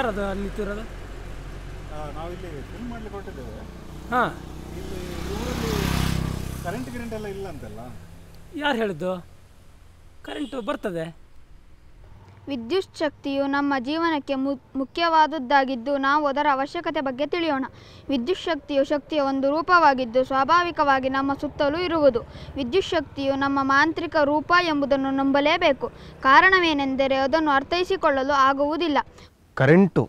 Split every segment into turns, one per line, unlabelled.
ಯಾರದು ಅಲ್ಲಿ ನಿಂತಿರೋದು ಕರೆಂಟ್ ಎಲ್ಲ ಇಲ್ಲ ಅಂತಲ್ಲ ಯಾರು ಹೇಳಿದ್ದು ಕರೆಂಟು ಬರ್ತದೆ
ವಿದ್ಯುತ್ ಶಕ್ತಿಯು ನಮ್ಮ ಜೀವನಕ್ಕೆ ಮು ಮುಖ್ಯವಾದದ್ದಾಗಿದ್ದು ನಾವು ಅದರ ಅವಶ್ಯಕತೆ ಬಗ್ಗೆ ತಿಳಿಯೋಣ ವಿದ್ಯುತ್ ಶಕ್ತಿಯು ಶಕ್ತಿಯ ಒಂದು ರೂಪವಾಗಿದ್ದು ಸ್ವಾಭಾವಿಕವಾಗಿ ನಮ್ಮ ಸುತ್ತಲೂ ಇರುವುದು ವಿದ್ಯುತ್ ಶಕ್ತಿಯು ನಮ್ಮ ಮಾಂತ್ರಿಕ ರೂಪ ಎಂಬುದನ್ನು ನಂಬಲೇಬೇಕು ಕಾರಣವೇನೆಂದರೆ ಅದನ್ನು ಅರ್ಥೈಸಿಕೊಳ್ಳಲು ಆಗುವುದಿಲ್ಲ
ಕರೆಂಟು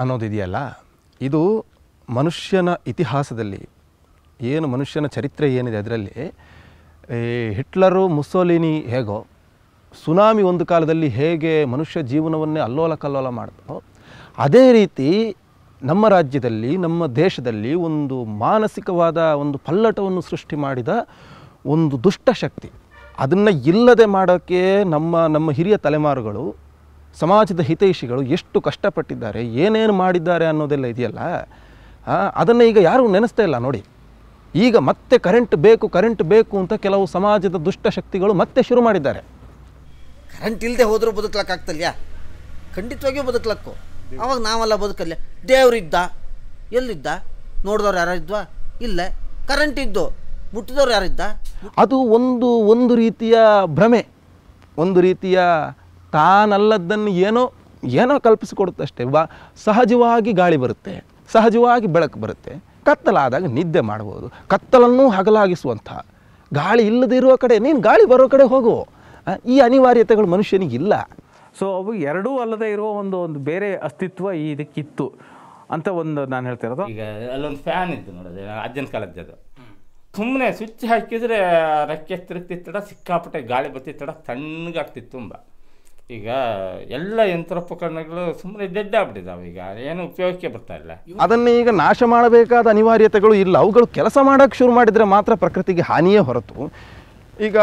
ಅನ್ನೋದಿದೆಯಲ್ಲ ಇದು ಮನುಷ್ಯನ ಇತಿಹಾಸದಲ್ಲಿ ಏನು ಮನುಷ್ಯನ ಚರಿತ್ರೆ ಏನಿದೆ ಅದರಲ್ಲಿ ಹಿಟ್ಲರು ಮುಸೋಲಿನಿ ಹೇಗೋ ಸುನಾಮಿ ಒಂದು ಕಾಲದಲ್ಲಿ ಹೇಗೆ ಮನುಷ್ಯ ಜೀವನವನ್ನೇ ಅಲ್ಲೋಲ ಕಲ್ಲೋಲ ಮಾಡ್ತೋ ಅದೇ ರೀತಿ ನಮ್ಮ ರಾಜ್ಯದಲ್ಲಿ ನಮ್ಮ ದೇಶದಲ್ಲಿ ಒಂದು ಮಾನಸಿಕವಾದ ಒಂದು ಪಲ್ಲಟವನ್ನು ಸೃಷ್ಟಿ ಮಾಡಿದ ಒಂದು ದುಷ್ಟಶಕ್ತಿ ಅದನ್ನು ಇಲ್ಲದೆ ಮಾಡೋಕ್ಕೆ ನಮ್ಮ ನಮ್ಮ ಹಿರಿಯ ತಲೆಮಾರುಗಳು ಸಮಾಜದ ಹಿತೈಷಿಗಳು ಎಷ್ಟು ಕಷ್ಟಪಟ್ಟಿದ್ದಾರೆ ಏನೇನು ಮಾಡಿದ್ದಾರೆ ಅನ್ನೋದೆಲ್ಲ ಇದೆಯಲ್ಲ ಅದನ್ನು ಈಗ ಯಾರೂ ನೆನೆಸ್ತಾ ಇಲ್ಲ ನೋಡಿ ಈಗ ಮತ್ತೆ ಕರೆಂಟ್ ಬೇಕು ಕರೆಂಟ್ ಬೇಕು ಅಂತ ಕೆಲವು ಸಮಾಜದ ದುಷ್ಟಶಕ್ತಿಗಳು ಮತ್ತೆ ಶುರು ಮಾಡಿದ್ದಾರೆ ಕರೆಂಟ್ ಇಲ್ಲದೆ ಹೋದರೂ ಬದುಕಲಿಕ್ಕಾಗ್ತಲ್ಯಾ ಖಂಡಿತವಾಗಿಯೂ ಬದುಕಲಕ್ಕು ಅವಾಗ ನಾವೆಲ್ಲ ಬದುಕಲ್ಲ ದೇವರಿದ್ದ ಎಲ್ಲಿದ್ದ ನೋಡಿದವ್ರು ಯಾರಿದ್ವಾ ಇಲ್ಲ ಕರೆಂಟ್ ಇದ್ದು ಮುಟ್ಟಿದವ್ರು ಯಾರಿದ್ದ ಅದು ಒಂದು ಒಂದು ರೀತಿಯ ಭ್ರಮೆ ಒಂದು ರೀತಿಯ ತಾನಲ್ಲದ್ದನ್ನು ಏನೋ ಏನೋ ಕಲ್ಪಿಸಿಕೊಡುತ್ತಷ್ಟೇ ಬಾ ಸಹಜವಾಗಿ ಗಾಳಿ ಬರುತ್ತೆ ಸಹಜವಾಗಿ ಬೆಳಕು ಬರುತ್ತೆ ಕತ್ತಲಾದಾಗ ನಿದ್ದೆ ಮಾಡ್ಬೋದು ಕತ್ತಲನ್ನು ಹಗಲಾಗಿಸುವಂಥ ಗಾಳಿ ಇಲ್ಲದೆ ಇರುವ ಕಡೆ ನೀನು ಗಾಳಿ ಬರೋ ಕಡೆ ಹೋಗು ಈ ಅನಿವಾರ್ಯತೆಗಳು ಮನುಷ್ಯನಿಗಿಲ್ಲ
ಸೊ ಅವು ಎರಡೂ ಅಲ್ಲದೆ ಇರುವ ಒಂದು ಒಂದು ಬೇರೆ ಅಸ್ತಿತ್ವ ಈ ಇದಕ್ಕಿತ್ತು ಅಂತ ಒಂದು ನಾನು ಹೇಳ್ತಿರೋದು ಈಗ ಅಲ್ಲೊಂದು ಫ್ಯಾನ್ ಇತ್ತು ನೋಡೋದು ಅಜ್ಜನ ಕಾಲದ್ದು ಸುಮ್ಮನೆ ಸ್ವಿಚ್ ಹಾಕಿದರೆ ರೆಕ್ಕೆ ತಿರುಗ್ತಿತ್ತಡ ಸಿಕ್ಕಾಪಟ್ಟೆ ಗಾಳಿ ಬರ್ತಿತ್ತಡ ತಣ್ಣಗಾಗ್ತಿತ್ತು ತುಂಬ ಈಗ ಎಲ್ಲ ಯಂತ್ರೋಪಕರಣಗಳು ಸುಮ್ಮನೆ ಡೆಡ್ಡಾಗ್ಬಿಟ್ಟಿದ್ದಾವೆ ಈಗ ಏನು ಉಪಯೋಗಕ್ಕೆ ಬರ್ತಾ ಇಲ್ಲ
ಅದನ್ನೇ ಈಗ ನಾಶ ಮಾಡಬೇಕಾದ ಅನಿವಾರ್ಯತೆಗಳು ಇಲ್ಲ ಅವುಗಳು ಕೆಲಸ ಮಾಡೋಕ್ಕೆ ಶುರು ಮಾಡಿದರೆ ಮಾತ್ರ ಪ್ರಕೃತಿಗೆ ಹಾನಿಯೇ ಹೊರತು ಈಗ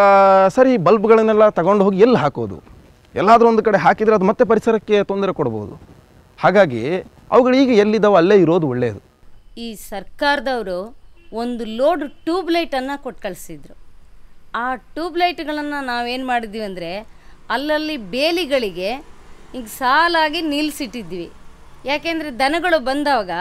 ಸರಿ ಬಲ್ಬ್ಗಳನ್ನೆಲ್ಲ ತಗೊಂಡು ಹೋಗಿ ಎಲ್ಲಿ ಹಾಕೋದು ಎಲ್ಲಾದರೂ ಒಂದು ಕಡೆ ಹಾಕಿದರೆ ಅದು ಮತ್ತೆ ಪರಿಸರಕ್ಕೆ ತೊಂದರೆ ಕೊಡ್ಬೋದು ಹಾಗಾಗಿ ಅವುಗಳು ಈಗ ಎಲ್ಲಿದ್ದಾವೆ ಅಲ್ಲೇ ಇರೋದು ಒಳ್ಳೆಯದು
ಈ ಸರ್ಕಾರದವರು ಒಂದು ಲೋಡ್ ಟ್ಯೂಬ್ಲೈಟನ್ನು ಕೊಟ್ಟು ಕಳಿಸಿದ್ರು ಆ ಟ್ಯೂಬ್ಲೈಟ್ಗಳನ್ನು ನಾವೇನು ಮಾಡಿದ್ವಿ ಅಂದರೆ ಅಲ್ಲಲ್ಲಿ ಬೇಲಿಗಳಿಗೆ ಹಿಂಗೆ ಸಾಲಾಗಿ ನಿಲ್ಲಿಸಿಟ್ಟಿದ್ವಿ ಯಾಕೆಂದರೆ ದನಗಳು ಬಂದಾಗ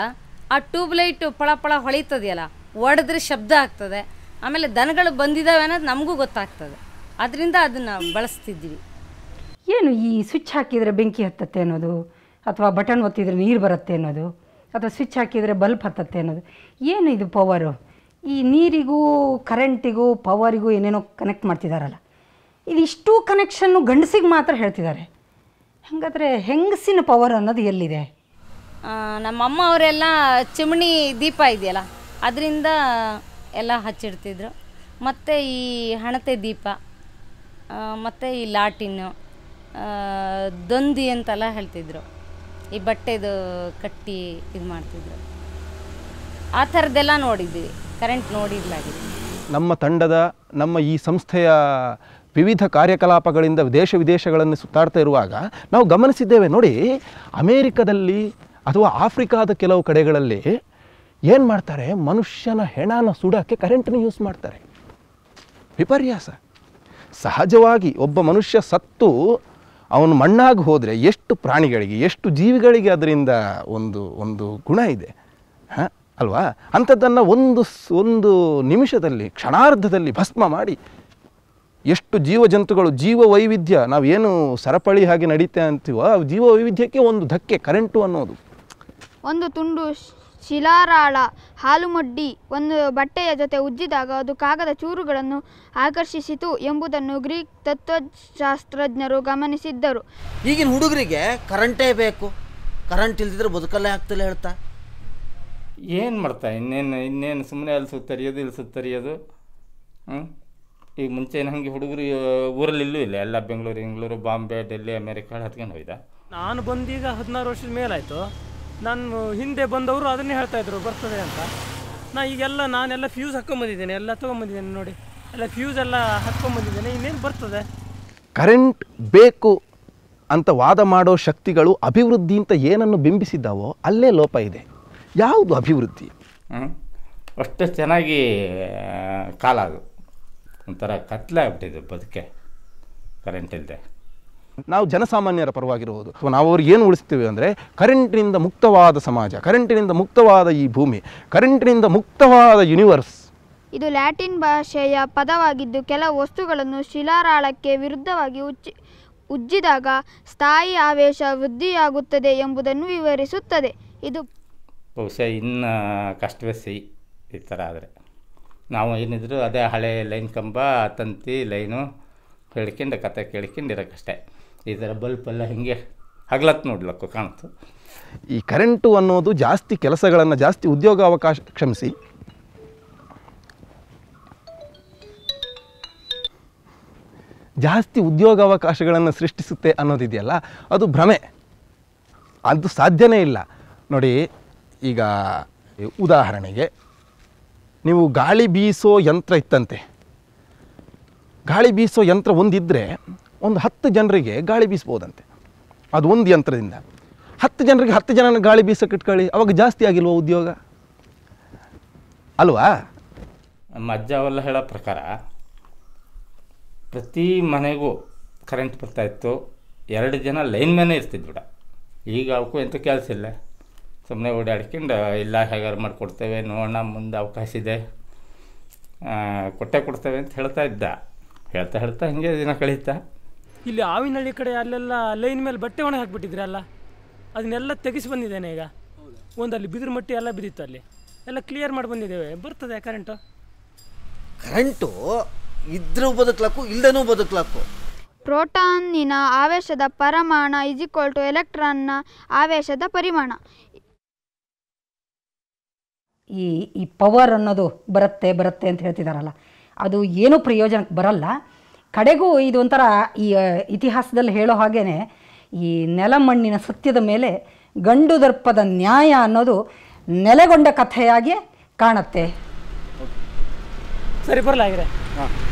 ಆ ಟ್ಯೂಬ್ಲೈಟು ಪಳ ಪಳ ಹೊಳಿತದೆಯಲ್ಲ ಒಡೆದ್ರೆ ಶಬ್ದ ಆಗ್ತದೆ ಆಮೇಲೆ ದನಗಳು ಬಂದಿದ್ದಾವೆ ಅನ್ನೋದು ನಮಗೂ ಗೊತ್ತಾಗ್ತದೆ ಅದರಿಂದ ಅದನ್ನು ಬಳಸ್ತಿದ್ವಿ
ಏನು ಈ ಸ್ವಿಚ್ ಹಾಕಿದರೆ ಬೆಂಕಿ ಹತ್ತತ್ತೆ ಅನ್ನೋದು ಅಥವಾ ಬಟನ್ ಒತ್ತಿದರೆ ನೀರು ಬರುತ್ತೆ ಅನ್ನೋದು ಅಥವಾ ಸ್ವಿಚ್ ಹಾಕಿದರೆ ಬಲ್ಬ್ ಹತ್ತತ್ತೆ ಅನ್ನೋದು ಏನು ಇದು ಪವರು ಈ ನೀರಿಗೂ ಕರೆಂಟಿಗೂ ಪವರಿಗೂ ಏನೇನೋ ಕನೆಕ್ಟ್ ಮಾಡ್ತಿದ್ದಾರಲ್ಲ ಇದಿಷ್ಟು ಕನೆಕ್ಷನ್ನು ಗಂಡಸಿಗೆ ಮಾತ್ರ ಹೇಳ್ತಿದ್ದಾರೆ ಹಾಗಾದರೆ ಹೆಂಗಸಿನ ಪವರ್ ಅನ್ನೋದು ಎಲ್ಲಿದೆ
ನಮ್ಮಮ್ಮ ಅವರೆಲ್ಲ ಚಿಮಣಿ ದೀಪ ಇದೆಯಲ್ಲ ಅದರಿಂದ ಎಲ್ಲ ಹಚ್ಚಿಡ್ತಿದ್ರು ಮತ್ತು ಈ ಹಣತೆ ದೀಪ ಮತ್ತು ಈ ಲಾಟಿನ್ನು ದೊಂದಿ ಅಂತೆಲ್ಲ ಹೇಳ್ತಿದ್ರು ಈ ಬಟ್ಟೆದು ಕಟ್ಟಿ ಇದು ಮಾಡ್ತಿದ್ರು ಆ ಥರದ್ದೆಲ್ಲ ನೋಡಿದ್ವಿ ಕರೆಂಟ್ ನೋಡಿದ್ಲಾಗಿ
ನಮ್ಮ ತಂಡದ ನಮ್ಮ ಈ ಸಂಸ್ಥೆಯ ವಿವಿಧ ಕಾರ್ಯಕಲಾಪಗಳಿಂದ ದೇಶ ವಿದೇಶಗಳನ್ನು ಸುತ್ತಾಡ್ತಾ ಇರುವಾಗ ನಾವು ಗಮನಿಸಿದ್ದೇವೆ ನೋಡಿ ಅಮೇರಿಕದಲ್ಲಿ ಅಥವಾ ಆಫ್ರಿಕಾದ ಕೆಲವು ಕಡೆಗಳಲ್ಲಿ ಏನು ಮಾಡ್ತಾರೆ ಮನುಷ್ಯನ ಹೆಣನ ಸುಡೋಕ್ಕೆ ಕರೆಂಟನ್ನು ಯೂಸ್ ಮಾಡ್ತಾರೆ ವಿಪರ್ಯಾಸ ಸಹಜವಾಗಿ ಒಬ್ಬ ಮನುಷ್ಯ ಸತ್ತು ಅವನು ಮಣ್ಣಾಗಿ ಹೋದರೆ ಎಷ್ಟು ಪ್ರಾಣಿಗಳಿಗೆ ಎಷ್ಟು ಜೀವಿಗಳಿಗೆ ಅದರಿಂದ ಒಂದು ಒಂದು ಗುಣ ಇದೆ ಹಾಂ ಅಲ್ವಾ ಅಂಥದ್ದನ್ನು ಒಂದು ಒಂದು ನಿಮಿಷದಲ್ಲಿ ಕ್ಷಣಾರ್ಧದಲ್ಲಿ ಭಸ್ಮ ಮಾಡಿ ಎಷ್ಟು ಜೀವ ಜಂತುಗಳು ಜೀವ ವೈವಿಧ್ಯ ನಾವೇನು ಸರಪಳಿ ಹಾಗೆ ನಡೀತೆ ಅಂತೀವೋ ಜೀವ ವೈವಿಧ್ಯಕ್ಕೆ ಒಂದು ಧಕ್ಕೆ ಕರೆಂಟು ಅನ್ನೋದು
ಒಂದು ತುಂಡು ಶಿಲಾರಾಳ ಹಾಲುಮಡ್ಡಿ ಒಂದು ಬಟ್ಟೆಯ ಜೊತೆ ಉಜ್ಜಿದಾಗ ಅದು ಕಾಗದ ಚೂರುಗಳನ್ನು ಆಕರ್ಷಿಸಿತು ಎಂಬುದನ್ನು ಗ್ರೀಕ್ ತತ್ವಶಾಸ್ತ್ರಜ್ಞರು ಗಮನಿಸಿದ್ದರು ಈಗಿನ ಹುಡುಗರಿಗೆ ಕರೆಂಟೇ ಬೇಕು ಕರೆಂಟ್ ಇಲ್ದಿದ್ರೆ ಬದುಕಲ್ಲೇ ಆಗ್ತಿಲ್ಲ ಹೇಳ್ತಾ
ಏನು ಮಾಡ್ತಾ ಇನ್ನೇನು ಇನ್ನೇನು ಸುಮ್ಮನೆ ಅಲ್ಲಿ ಸುತ್ತರಿಯೋದು ಇಲ್ಲಿ ಸುತ್ತರಿಯೋದು ಹ್ಞೂ ಈಗ ಮುಂಚೆ ಹಂಗೆ ಹುಡುಗರು ಊರಲ್ಲಿ ಇಲ್ಲೂ ಇಲ್ಲ ಎಲ್ಲ ಬೆಂಗಳೂರು ಬೆಂಗಳೂರು ಬಾಂಬೆ ಡೆಲ್ಲಿ ಅಮೇರಿಕಾ ಹತ್ಕೊಂಡು ಹೋಯ್ದ ನಾನು ಬಂದೀಗ ಹದಿನಾರು ವರ್ಷದ ಮೇಲಾಯಿತು ನಾನು ಹಿಂದೆ ಬಂದವರು ಅದನ್ನೇ ಹೇಳ್ತಾ ಇದ್ರು ಬರ್ತದೆ ಅಂತ ನಾ ಈಗೆಲ್ಲ ನಾನೆಲ್ಲ ಫ್ಯೂಸ್ ಹಾಕೊಂಡ್ಬಂದಿದ್ದೇನೆ ಎಲ್ಲ ತೊಗೊಂಬಂದಿದ್ದೇನೆ ನೋಡಿ ಎಲ್ಲ ಫ್ಯೂಸ್ ಎಲ್ಲ ಹಾಕೊಂಡ್ಬಂದಿದ್ದೇನೆ ಇನ್ನೇನು ಬರ್ತದೆ
ಕರೆಂಟ್ ಬೇಕು ಅಂತ ವಾದ ಮಾಡೋ ಶಕ್ತಿಗಳು ಅಭಿವೃದ್ಧಿ ಅಂತ ಏನನ್ನು ಬಿಂಬಿಸಿದ್ದಾವೋ ಅಲ್ಲೇ ಲೋಪ ಇದೆ ಯಾವುದು ಅಭಿವೃದ್ಧಿ
ಅಷ್ಟು ಚೆನ್ನಾಗಿ ಕಾಲ ಅದು ಒಂಥರ ಕತ್ಲೆ ಆಗ್ಬಿಟ್ಟಿದೆ ಬದುಕೆ ಕರೆಂಟ್ ಇಲ್ಲದೆ
ನಾವು ಜನಸಾಮಾನ್ಯರ ಪರವಾಗಿರುವುದು ನಾವು ಅವ್ರಿಗೆ ಏನು ಉಳಿಸ್ತೀವಿ ಅಂದರೆ ಕರೆಂಟಿನಿಂದ ಮುಕ್ತವಾದ ಸಮಾಜ ಕರೆಂಟಿನಿಂದ ಮುಕ್ತವಾದ ಈ ಭೂಮಿ ಕರೆಂಟಿನಿಂದ ಮುಕ್ತವಾದ ಯೂನಿವರ್ಸ್
ಇದು ಲ್ಯಾಟಿನ್ ಭಾಷೆಯ ಪದವಾಗಿದ್ದು ಕೆಲವು ವಸ್ತುಗಳನ್ನು ಶಿಲಾರಾಳಕ್ಕೆ ವಿರುದ್ಧವಾಗಿ ಉಜ್ಜಿ ಉಜ್ಜಿದಾಗ ಸ್ಥಾಯಿ ಆವೇಶ ವೃದ್ಧಿಯಾಗುತ್ತದೆ ಎಂಬುದನ್ನು ವಿವರಿಸುತ್ತದೆ ಇದು
ಬಹುಶಃ ಇನ್ನು ಕಷ್ಟವೇ ಸಿ ಈ ಥರ ಆದರೆ ನಾವು ಏನಿದ್ರು ಅದೇ ಹಳೆ ಲೈನ್ ಕಂಬ ತಂತಿ ಲೈನು ಹೇಳ್ಕೊಂಡು ಕತೆ ಕೇಳ್ಕೊಂಡು ಇರೋಕ್ಕಷ್ಟೇ ಈ ಥರ ಎಲ್ಲ ಹಿಂಗೆ ಹಗ್ಲತ್ತು ನೋಡ್ಲಕ್ಕು ಕಾಣ್ತು
ಈ ಕರೆಂಟು ಅನ್ನೋದು ಜಾಸ್ತಿ ಕೆಲಸಗಳನ್ನು ಜಾಸ್ತಿ ಉದ್ಯೋಗ ಅವಕಾಶ ಕ್ಷಮಿಸಿ ಜಾಸ್ತಿ ಉದ್ಯೋಗಾವಕಾಶಗಳನ್ನು ಸೃಷ್ಟಿಸುತ್ತೆ ಅನ್ನೋದಿದೆಯಲ್ಲ ಅದು ಭ್ರಮೆ ಅದು ಸಾಧ್ಯನೇ ಇಲ್ಲ ನೋಡಿ ಈಗ ಉದಾಹರಣೆಗೆ ನೀವು ಗಾಳಿ ಬೀಸೋ ಯಂತ್ರ ಇತ್ತಂತೆ ಗಾಳಿ ಬೀಸೋ ಯಂತ್ರ ಒಂದಿದ್ದರೆ ಒಂದು ಹತ್ತು ಜನರಿಗೆ ಗಾಳಿ ಬೀಸ್ಬೋದಂತೆ ಅದು ಒಂದು ಯಂತ್ರದಿಂದ ಹತ್ತು ಜನರಿಗೆ ಹತ್ತು ಜನನ ಗಾಳಿ ಬೀಸೋಕೆ ಇಟ್ಕೊಳ್ಳಿ ಅವಾಗ ಜಾಸ್ತಿ ಆಗಿಲ್ವ ಉದ್ಯೋಗ ಅಲ್ವಾ ನಮ್ಮ
ಅಜ್ಜ ಅವೆಲ್ಲ ಹೇಳೋ ಪ್ರಕಾರ ಪ್ರತಿ ಮನೆಗೂ ಕರೆಂಟ್ ಬರ್ತಾಯಿತ್ತು ಎರಡು ಜನ ಲೈನ್ ಲೈನ್ಮ್ಯಾನೇ ಇರ್ತಿದ್ಬಿಡ ಈಗ ಅವಕ್ಕೂ ಎಂಥ ಕೆಲಸ ಇಲ್ಲ ಸುಮ್ಮನೆ ಓಡಾಡ್ಕೊಂಡು ಇಲ್ಲ ಹೇಗಾರು ಮಾಡಿಕೊಡ್ತೇವೆ ನೋಡೋಣ ಮುಂದೆ ಅವಕಾಶ ಇದೆ ಕೊಟ್ಟೆ ಕೊಡ್ತೇವೆ ಅಂತ ಹೇಳ್ತಾ ಇದ್ದ ಹೇಳ್ತಾ ಹೇಳ್ತಾ ಹಿಂಗೆ ದಿನ ಕಳೀತಾ ಇಲ್ಲಿ ಆವಿನಹಳ್ಳಿ ಕಡೆ ಅಲ್ಲೆಲ್ಲ ಲೈನ್ ಮೇಲೆ ಬಟ್ಟೆ ಒಣ ಹಾಕಿಬಿಟ್ಟಿದ್ರಲ್ಲ ಅದನ್ನೆಲ್ಲ ತೆಗೆಸಿ ಬಂದಿದ್ದೇನೆ ಈಗ ಒಂದು ಅಲ್ಲಿ ಬಿದಿರು ಮಟ್ಟಿ ಎಲ್ಲ ಬಿದ್ದಿತ್ತು ಅಲ್ಲಿ ಎಲ್ಲ ಕ್ಲಿಯರ್ ಮಾಡಿ ಬಂದಿದ್ದೇವೆ ಬರ್ತದೆ ಕರೆಂಟು
ಕರೆಂಟು ಇದ್ರೂ ಬದುಕಲಕ್ಕೂ ಇಲ್ಲದನೂ ಬದುಕಲಕ್ಕೂ
ಪ್ರೋಟಾನಿನ ಆವೇಶದ ಪರಮಾಣ ಇಜಿಕ್ವಲ್ ಎಲೆಕ್ಟ್ರಾನ್ನ ಆವೇಶದ ಪರಿಮಾಣ
ಈ ಈ ಪವರ್ ಅನ್ನೋದು ಬರುತ್ತೆ ಬರುತ್ತೆ ಅಂತ ಹೇಳ್ತಿದ್ದಾರಲ್ಲ ಅದು ಏನೂ ಪ್ರಯೋಜನಕ್ಕೆ ಬರಲ್ಲ ಕಡೆಗೂ ಇದೊಂಥರ ಈ ಇತಿಹಾಸದಲ್ಲಿ ಹೇಳೋ ಹಾಗೇ ಈ ನೆಲಮಣ್ಣಿನ ಸತ್ಯದ ಮೇಲೆ ಗಂಡು ದರ್ಪದ ನ್ಯಾಯ ಅನ್ನೋದು ನೆಲೆಗೊಂಡ ಕಥೆಯಾಗಿ ಕಾಣುತ್ತೆ
ಸರಿ ಬರಲಾಗಿದೆ ಹಾಂ